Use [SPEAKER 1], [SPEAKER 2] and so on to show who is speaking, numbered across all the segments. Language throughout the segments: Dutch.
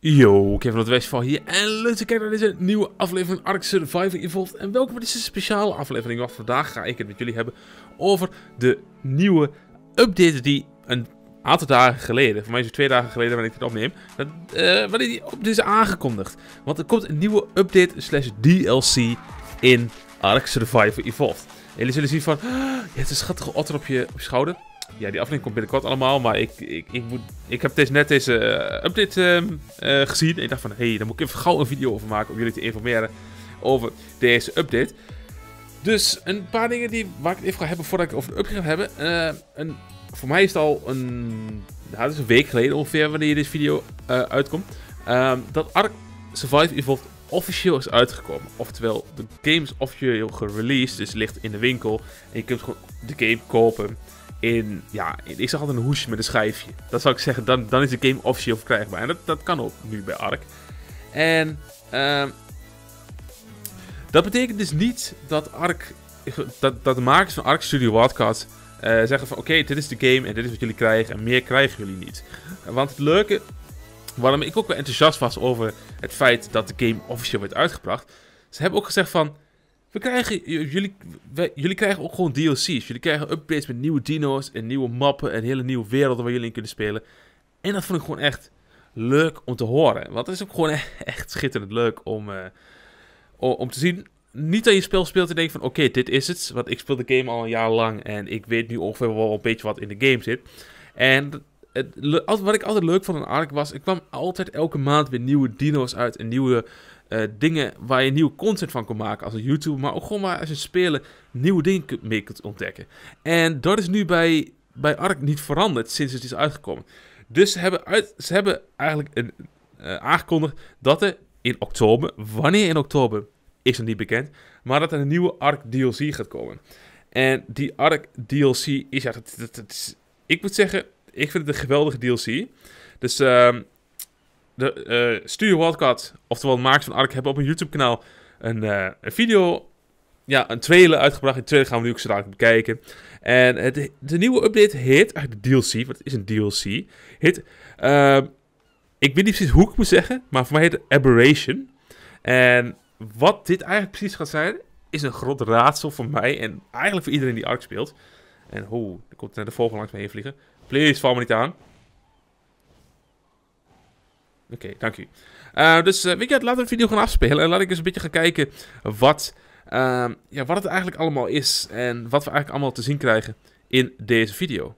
[SPEAKER 1] Yo, Kevin het Westval hier en leuk te kijken naar deze nieuwe aflevering van Ark Survival Evolved. En welkom bij deze speciale aflevering, want vandaag ga ik het met jullie hebben over de nieuwe update die een aantal dagen geleden, voor mij het twee dagen geleden wanneer ik dit opneem, dat, uh, wanneer die update is aangekondigd. Want er komt een nieuwe update slash DLC in Ark Survival Evolved. En jullie zullen zien van, je hebt een schattige otter op je schouder ja, die aflevering komt binnenkort allemaal. Maar ik, ik, ik, moet, ik heb deze, net deze eh, update ehm, eh, gezien. En ik dacht van, hé, hey, daar moet ik even gauw een video over maken. Om jullie te informeren over deze update. Dus een paar dingen die, waar ik het even ga hebben voordat ik over de update ga hebben. Eh, een, voor mij is het al een, nou, dat is een week geleden ongeveer wanneer deze video uitkomt. Ehm, dat Ark Survive Evolved officieel is uitgekomen. Oftewel, de game is officieel gereleased, dus ligt in de winkel. En je kunt gewoon de game kopen in, ja, ik zag altijd een hoesje met een schijfje. Dat zou ik zeggen, dan, dan is de game officieel verkrijgbaar. En dat, dat kan ook nu bij ARK. En uh, dat betekent dus niet dat ARK, dat, dat de makers van ARK Studio Wildcard eh, zeggen van oké, dit is de game en dit is wat jullie krijgen en meer krijgen jullie niet. Want het leuke, waarom ik ook wel enthousiast was over het feit dat de game officieel werd uitgebracht, ze hebben ook gezegd van we krijgen, jullie, jullie krijgen ook gewoon DLC's. Jullie krijgen updates met nieuwe dino's en nieuwe mappen en hele nieuwe werelden waar jullie in kunnen spelen. En dat vond ik gewoon echt leuk om te horen. Want het is ook gewoon echt schitterend leuk om, eh, om te zien. Niet dat je spel speelt en denkt van oké, dit is het. Want ik speel de game al een jaar lang en ik weet nu ongeveer wel een beetje wat in de game zit. En het, wat ik altijd leuk vond aan Ark was, ik kwam altijd elke maand weer nieuwe dino's uit en nieuwe eh, dingen waar je nieuwe content van kan maken als een YouTube, maar ook gewoon maar als je spelen nieuwe dingen mee kunt ontdekken. En dat is nu bij, bij Ark niet veranderd sinds het is uitgekomen. Dus ze hebben, uit, ze hebben eigenlijk een, eh, aangekondigd dat er in oktober, wanneer in oktober is nog niet bekend, maar dat er een nieuwe Ark DLC gaat komen. En die Ark DLC is echt, ik moet zeggen, ik vind het een geweldige DLC. Dus uh, de, uh, Studio Wildcard, oftewel Max van Ark, hebben op een YouTube-kanaal een, eh, een, video, ja, een trailer uitgebracht. Die trailer gaan we nu ook zo dadelijk bekijken. En het, de nieuwe update heet, uit de DLC, want het is een DLC, heet, ehm, ik weet niet precies hoe ik moet zeggen, maar voor mij heet het Aberration. En wat dit eigenlijk precies gaat zijn, is een groot raadsel voor mij en eigenlijk voor iedereen die Ark speelt. En hoe er komt naar de volgende langs mee heen vliegen. Please, val me niet aan. Oké, dank u. Eh, dus uh, weet laten we de video gaan afspelen en laat ik eens een beetje gaan kijken wat, ehm, ja, wat het eigenlijk allemaal is en wat we eigenlijk allemaal te zien krijgen in deze video.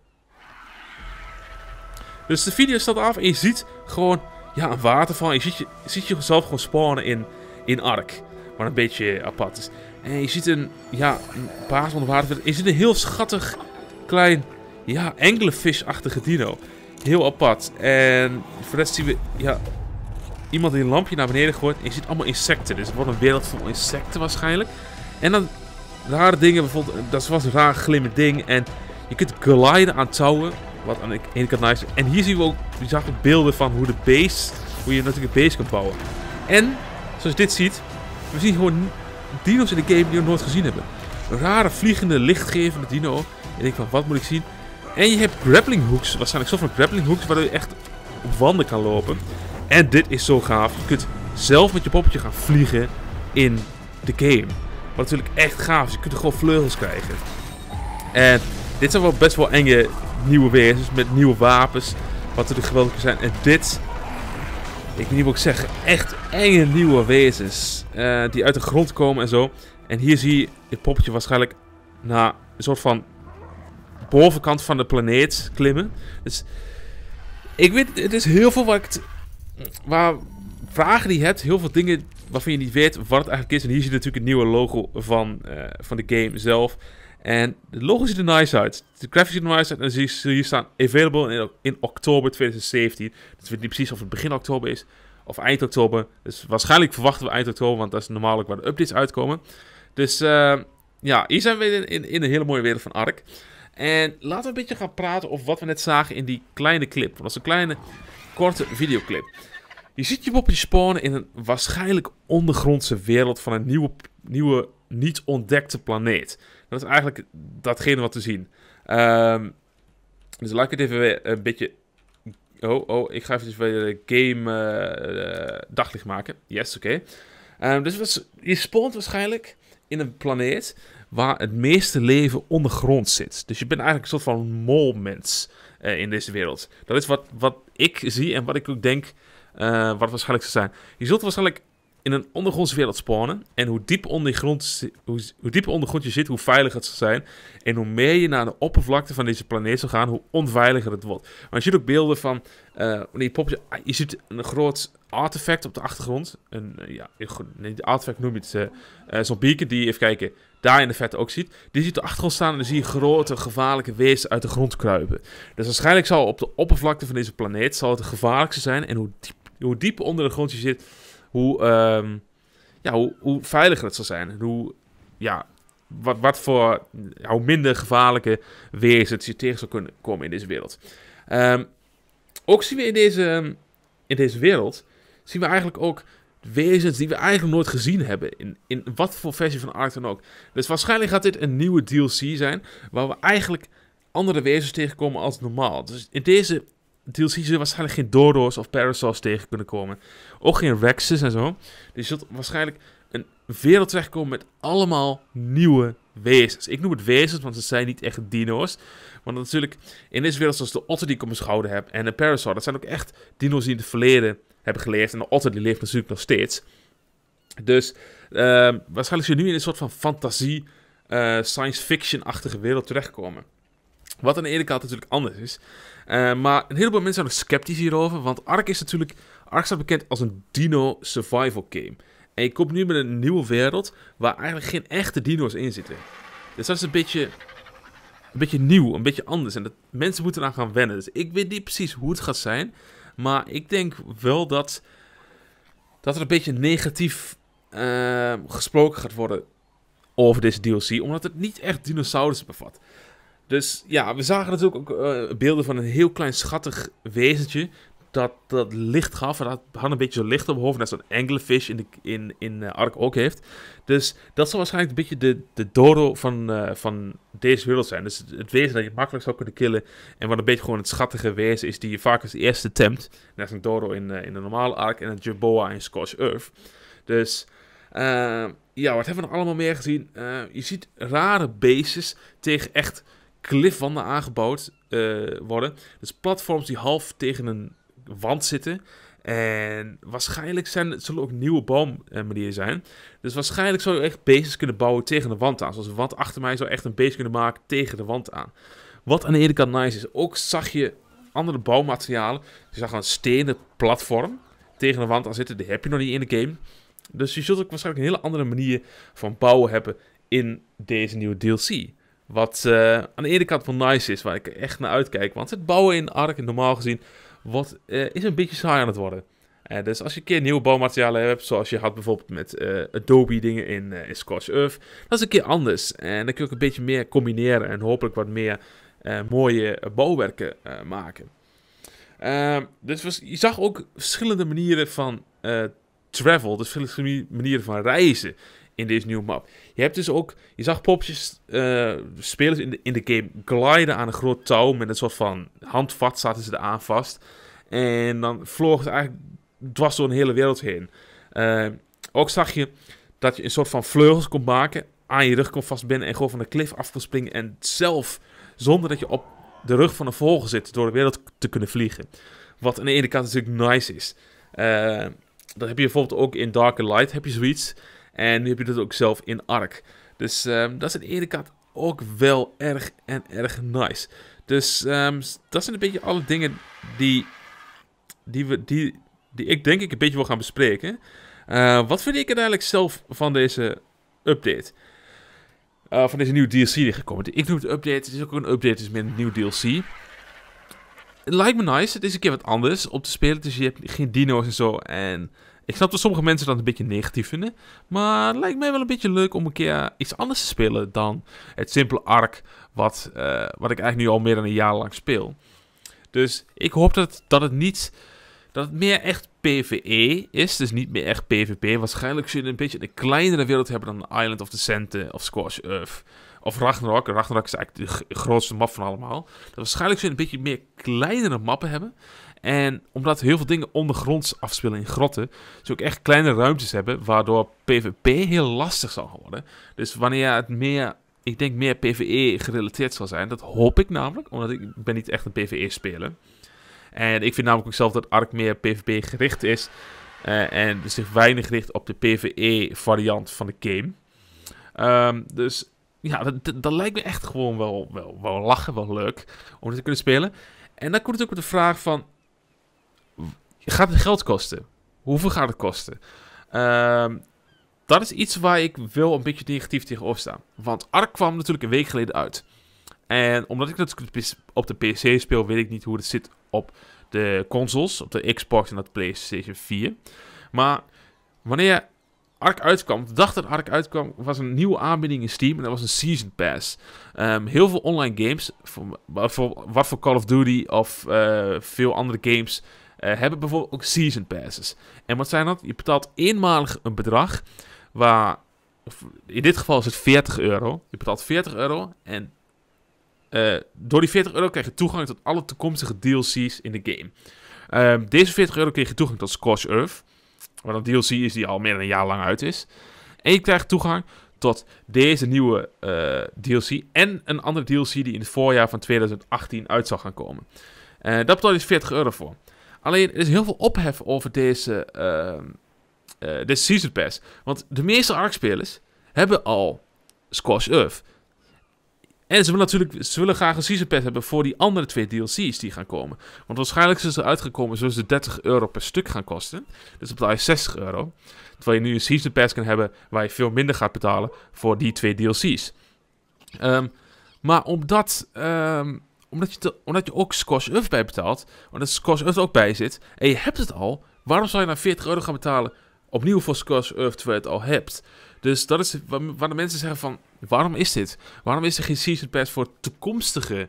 [SPEAKER 1] Dus de video staat af en je ziet gewoon ja, een waterval. Je ziet, je, ziet jezelf gewoon spawnen in, in Ark. Wat een beetje apart is. En je ziet een, ja, een baas onder water. Je ziet een heel schattig klein ja, anglerfish-achtige dino. Heel apart. En voor de rest zien we... Ja, iemand die een lampje naar beneden gooit. En je ziet allemaal insecten. Dus het wordt een wereld vol insecten waarschijnlijk. En dan rare dingen. Bijvoorbeeld, eh, dat was een raar glimmend ding. En je kunt gliden aan touwen. Wat aan de ene kant nice En hier zien we ook, je beelden van hoe de base... Hoe je natuurlijk een base kan bouwen. En, zoals je dit ziet... We zien gewoon dino's in de game die we nooit gezien hebben. Een rare, vliegende, lichtgevende dino. En ik denk van, wat moet ik zien? En je hebt grappling hooks, waarschijnlijk zoveel grappling hooks, waardoor je echt op wanden kan lopen. En dit is zo gaaf. Je kunt zelf met je poppetje gaan vliegen in de game. Wat natuurlijk echt gaaf is. Je kunt er gewoon vleugels krijgen. En dit zijn wel best wel enge nieuwe wezens met nieuwe wapens. Wat natuurlijk geweldig zijn. En dit, ik weet niet wat ik zeg, echt enge nieuwe wezens. Eh, die uit de grond komen en zo. En hier zie je het poppetje waarschijnlijk na een soort van bovenkant van de planeet klimmen. Dus ik weet, het is heel veel wat ik waar vragen die je hebt, heel veel dingen waarvan je niet weet wat het eigenlijk is. En hier zie je natuurlijk het nieuwe logo van, eh, van de game zelf. En het logo ziet er nice uit. De graphics ziet er nice uit. En dan zie je hier staan available in, oktober 2017. Dus ik weet niet precies of het begin oktober is of eind oktober. Dus waarschijnlijk verwachten we eind oktober, want dat is normaal waar de updates uitkomen. Dus eh, ja, hier zijn we in, in een hele mooie wereld van Ark. En laten we een beetje gaan praten over wat we net zagen in die kleine clip. dat is een kleine, korte videoclip. Je ziet je poppetje spawnen in een waarschijnlijk ondergrondse wereld van een nieuwe, nieuwe niet ontdekte planeet. Dat is eigenlijk datgene wat we zien. Ehm, dus laat ik het even een beetje... Oh, oh, ik ga even de eh, game eh, eh, daglicht maken. Yes, oké. Ehm, dus je spawnt waarschijnlijk in een planeet waar het meeste leven ondergrond zit. Dus je bent eigenlijk een soort van molmens uh, eh, in deze wereld. Dat is wat, wat ik zie en wat ik ook denk eh, wat waarschijnlijk zou zijn. Je zult waarschijnlijk in een ondergrondse wereld spawnen. En hoe diep, onder grond, hoe, hoe dieper ondergrond je zit, hoe veiliger het zal zijn. En hoe meer je naar de oppervlakte van deze planeet zal gaan, hoe onveiliger het wordt. Maar je ziet ook beelden van. Uh, je ziet een groot artefact op de achtergrond. Een, eh, ja, nee, artefact noem je het. Eh, Zo'n beacon die je even kijken. Daar in de verte ook ziet. Die ziet op de achtergrond staan en dan zie je grote gevaarlijke wezens uit de grond kruipen. Dus waarschijnlijk zal op de oppervlakte van deze planeet zal het, gevaarlijkste zijn. En hoe diep, hoe diep onder de grond je zit, hoe, ehm, ja, hoe, hoe, veiliger het zal zijn. En hoe, ja, wat, wat voor, hoe minder gevaarlijke wezens je tegen zou kunnen komen in deze wereld. Ehm, ook zien we in deze, ehm, in deze wereld, zien we eigenlijk ook wezens die we eigenlijk nooit gezien hebben. In, in wat voor versie van Ark dan ook. Dus waarschijnlijk gaat dit een nieuwe DLC zijn, waar we eigenlijk andere wezens tegenkomen als normaal. Dus in deze DLC zullen waarschijnlijk geen Dodo's of Parasols tegen kunnen komen. Ook geen Rexes en zo. Dus je zult waarschijnlijk een wereld terechtkomen met allemaal nieuwe wezens. Ik noem het wezens, want ze zijn niet echt dino's. Want natuurlijk, in deze wereld zoals de otter die ik op mijn schouder heb en de parasol, dat zijn ook echt dino's die in het verleden hebben geleefd. En de otter die leeft natuurlijk nog steeds. Dus ehm, waarschijnlijk zul je nu in een soort van fantasie, eh, science fiction-achtige wereld terechtkomen. Wat aan de ene kant natuurlijk anders is. Eh, maar een heleboel mensen zijn nog sceptisch hierover, want Ark is natuurlijk... Ark staat bekend als een dino survival game. En je komt nu met een nieuwe wereld waar eigenlijk geen echte dino's in zitten. Dus dat is een beetje, een beetje nieuw, een beetje anders. En dat, mensen moeten eraan gaan wennen. Dus ik weet niet precies hoe het gaat zijn. Maar ik denk wel dat, dat er een beetje negatief eh, gesproken gaat worden over deze DLC. Omdat het niet echt dinosaurussen bevat. Dus ja, we zagen natuurlijk dus ook eh, beelden van een heel klein schattig wezentje. Dat, dat licht gaf. En dat had een beetje zo licht op hoofd. Net zo'n anglerfish in, de, in, in eh, Ark ook heeft. Dus dat zal waarschijnlijk een beetje de, de dodo van, eh, van deze wereld zijn. Dus het, wezen dat je makkelijk zou kunnen killen. En wat een beetje gewoon het schattige wezen is die je vaak als eerste tempt. Net als een in, in de normale Ark en een Jerboa in Scorch Earth. Dus ja, wat hebben we nog allemaal meer gezien? je ziet rare beestjes tegen echt klifwanden aangebouwd eh, worden. Dus platforms die half tegen een wand zitten. En waarschijnlijk zijn, het zullen ook nieuwe bouwmanieren eh, zijn. Dus waarschijnlijk zou je echt bases kunnen bouwen tegen de wand aan. Zoals de wand achter mij zou echt een base kunnen maken tegen de wand aan. Wat aan de ene kant nice is. Ook zag je andere bouwmaterialen. Je zag een stenen platform tegen de wand aan zitten. Die heb je nog niet in de game. Dus je zult ook waarschijnlijk een hele andere manier van bouwen hebben in deze nieuwe DLC. Wat eh, aan de ene kant wel nice is, waar ik echt naar uitkijk. Want het bouwen in Ark, normaal gezien, wat, eh, is een beetje saai aan het worden. Eh, dus als je een keer nieuwe bouwmaterialen hebt, zoals je had bijvoorbeeld met Adobe dingen in, in Scorch Earth, dat is een keer anders. En dan kun je ook een beetje meer combineren en hopelijk wat meer mooie bouwwerken maken. Ehm, dus was, je zag ook verschillende manieren van travel, dus verschillende manieren van reizen in deze nieuwe map. Je hebt dus ook, je zag popjes, eh, spelers in de, in de game gliden aan een groot touw met een soort van handvat zaten ze eraan vast. En dan vloog ze eigenlijk dwars door een hele wereld heen. Eh, ook zag je dat je een soort van vleugels kon maken, aan je rug kon vastbinden en gewoon van de klif af kon springen. En zelf, zonder dat je op de rug van een vogel zit, door de wereld te kunnen vliegen. Wat aan de ene kant natuurlijk nice is. Eh, dat heb je bijvoorbeeld ook in and Light, heb je zoiets. En nu heb je dat ook zelf in Ark. Dus ehm, dat is in de ene kant ook wel erg en erg nice. Dus ehm, dat zijn een beetje alle dingen die, die, we, die, die ik denk ik een beetje wil gaan bespreken. Eh, wat vind ik uiteindelijk zelf van deze update? Eh, van deze nieuwe DLC die gekomen is. Ik noem het update. Het is ook een update, het is meer een nieuwe DLC. Het lijkt me nice. Het is een keer wat anders om te spelen. Dus je hebt geen dino's en zo. En ik snap dat sommige mensen dat een beetje negatief vinden. Maar het lijkt mij wel een beetje leuk om een keer iets anders te spelen dan het simpele ark Wat, eh, wat ik eigenlijk nu al meer dan een jaar lang speel. Dus ik hoop dat, dat het niet. Dat het meer echt PvE is. Dus niet meer echt PvP. Waarschijnlijk zul je een beetje een kleinere wereld hebben dan Island of the Center eh, of Squash Earth. Of Ragnarok. Ragnarok is eigenlijk de grootste map van allemaal. Dat dus waarschijnlijk zul je een beetje meer kleinere mappen hebben. En omdat heel veel dingen ondergronds afspelen in grotten, ze dus ook echt kleine ruimtes hebben, waardoor PvP heel lastig zal worden. Dus wanneer het meer, ik denk meer PvE gerelateerd zal zijn, dat hoop ik namelijk, omdat ik ben niet echt een PvE-speler. En ik vind namelijk ook zelf dat Ark meer PvP gericht is eh, en zich weinig richt op de PvE-variant van de game. Ehm, dus ja, dat, dat, lijkt me echt gewoon wel, wel, wel lachen, wel leuk om dit te kunnen spelen. En dan komt het ook de vraag van, gaat het geld kosten? Hoeveel gaat het kosten? Ehm, dat is iets waar ik wel een beetje negatief tegenop sta. Want Ark kwam natuurlijk een week geleden uit. En omdat ik dat op de PC speel, weet ik niet hoe het zit op de consoles. Op de Xbox en dat PlayStation 4. Maar wanneer Ark uitkwam, de dag dat Ark uitkwam, was een nieuwe aanbieding in Steam. En dat was een Season Pass. Ehm, heel veel online games, voor, wat voor Call of Duty of eh, veel andere games, eh, hebben bijvoorbeeld ook season passes. En wat zijn dat? Je betaalt eenmalig een bedrag waar, in dit geval is het 40 euro. Je betaalt 40 euro en eh, door die 40 euro krijg je toegang tot alle toekomstige DLC's in de game. Ehm, deze 40 euro kreeg je toegang tot Scorch Earth. Wat een DLC is die al meer dan een jaar lang uit is. En je krijgt toegang tot deze nieuwe uh, eh, DLC. En een andere DLC die in het voorjaar van 2018 uit zou gaan komen. Dat dat betaal je 40 dus euro voor. Alleen er is heel veel ophef over deze, uh, deze Season Pass. Want de meeste ARK-spelers hebben al Squash Earth. En ze willen natuurlijk ze willen graag een Season Pass hebben voor die andere twee DLC's die gaan komen. Want waarschijnlijk zijn ze uitgekomen zoals ze 30 euro per stuk gaan kosten. Dus op je 60 euro. Terwijl je nu een Season Pass kan hebben waar je veel minder gaat betalen voor die twee DLC's. Ehm, maar omdat ehm, omdat je, omdat je ook Squash Earth bij betaalt. Omdat Squash Earth ook bij zit. En je hebt het al. Waarom zou je dan nou 40 euro gaan betalen opnieuw voor Squash Earth terwijl je het al hebt? Dus dat is waar de mensen zeggen van... Waarom is dit? Waarom is er geen Season Pass voor toekomstige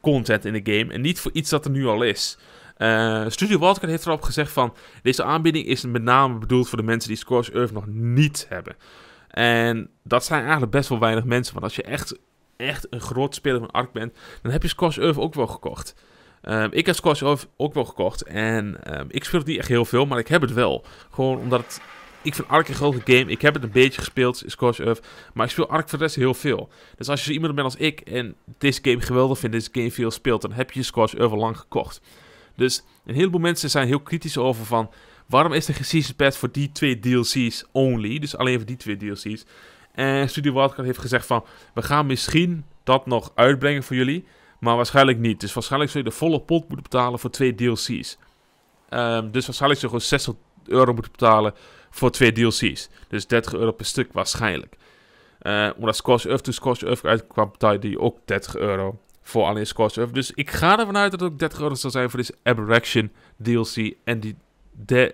[SPEAKER 1] content in de game... en niet voor iets dat er nu al is? Eh, Studio Wildcard heeft erop gezegd van... Deze aanbieding is met name bedoeld voor de mensen die Squash Earth nog niet hebben. En dat zijn eigenlijk best wel weinig mensen. Want als je echt echt een groot speler van Ark bent, dan heb je Squash Earth ook wel gekocht. Ehm, ik heb Squash Earth ook wel gekocht. En ehm, ik speel die echt heel veel, maar ik heb het wel. Gewoon omdat ik vind Ark een grote game. Ik heb het een beetje gespeeld, Squash Earth. Maar ik speel Ark voor de rest heel veel. Dus als je iemand bent als ik en deze game geweldig vindt, deze game veel speelt, dan heb je Squash Earth al lang gekocht. Dus een heleboel mensen zijn heel kritisch over van... Waarom is de Season Pass voor die twee DLC's only? Dus alleen voor die twee DLC's. En Studio Wildcard heeft gezegd van... We gaan misschien dat nog uitbrengen voor jullie. Maar waarschijnlijk niet. Dus waarschijnlijk zul je de volle pot moeten betalen voor twee DLC's. Ehm, dus waarschijnlijk zul je gewoon 60 euro moeten betalen voor twee DLC's. Dus 30 euro per stuk waarschijnlijk. Uh, omdat Scorch Earth to Scorch Earth uitkwam, betaalde je ook 30 euro voor alleen Scorch Earth. Dus ik ga ervan uit dat het ook 30 euro zal zijn voor deze Aberration DLC en die,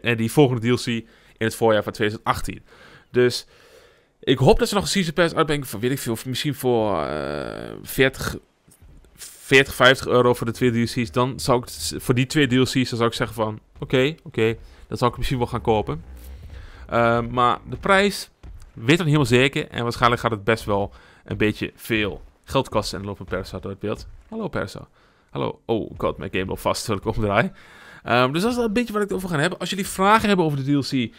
[SPEAKER 1] en die volgende DLC in het voorjaar van 2018. Dus ik hoop dat ze nog een season pass uitbrengen van weet ik veel, misschien voor uh, 40, 40, 50 euro voor de twee DLC's. Dan zou ik, voor die twee DLC's, zou ik zeggen van, oké, oké, okay, dat zou ik misschien wel gaan kopen. Ehm, maar de prijs, weet dan helemaal zeker. En waarschijnlijk gaat het best wel een beetje veel geld kosten. En dan loopt perso door het beeld. Hallo persa. Hallo. Oh god, mijn game loopt vast terwijl ik omdraai. Um, dus dat is een beetje wat ik erover ga hebben. Als jullie vragen hebben over de DLC,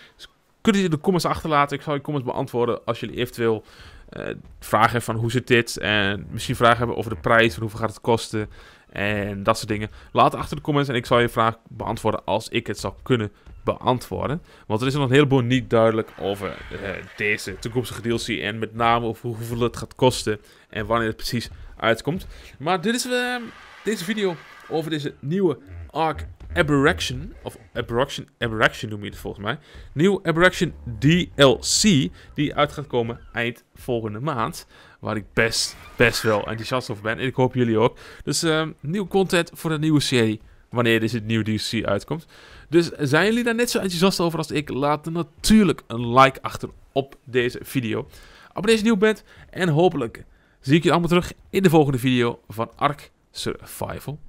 [SPEAKER 1] kunnen jullie de comments achterlaten? Ik zal je comments beantwoorden als jullie eventueel eh, vragen hebben van hoe zit dit? En misschien vragen hebben over de prijs, van hoeveel gaat het kosten? En dat soort dingen. Laat achter de comments en ik zal je vraag beantwoorden als ik het zou kunnen beantwoorden. Want er is nog een heleboel niet duidelijk over eh, deze toekomstige DLC. En met name over hoeveel het gaat kosten en wanneer het precies uitkomt. Maar dit is uh, deze video over deze nieuwe Ark Aberration, of Aberration, Aberration noem je het volgens mij, nieuw Aberration DLC, die uit gaat komen eind volgende maand. Waar ik best, best wel enthousiast over ben. En ik hoop jullie ook. Dus uh, nieuw content voor de nieuwe serie. Wanneer dus het nieuwe DLC uitkomt. Dus zijn jullie daar net zo enthousiast over als ik? Laat dan natuurlijk een like achter op deze video. Abonneer je nieuw bent. En hopelijk zie ik jullie allemaal terug in de volgende video van Ark Survival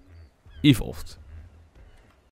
[SPEAKER 1] Evolved.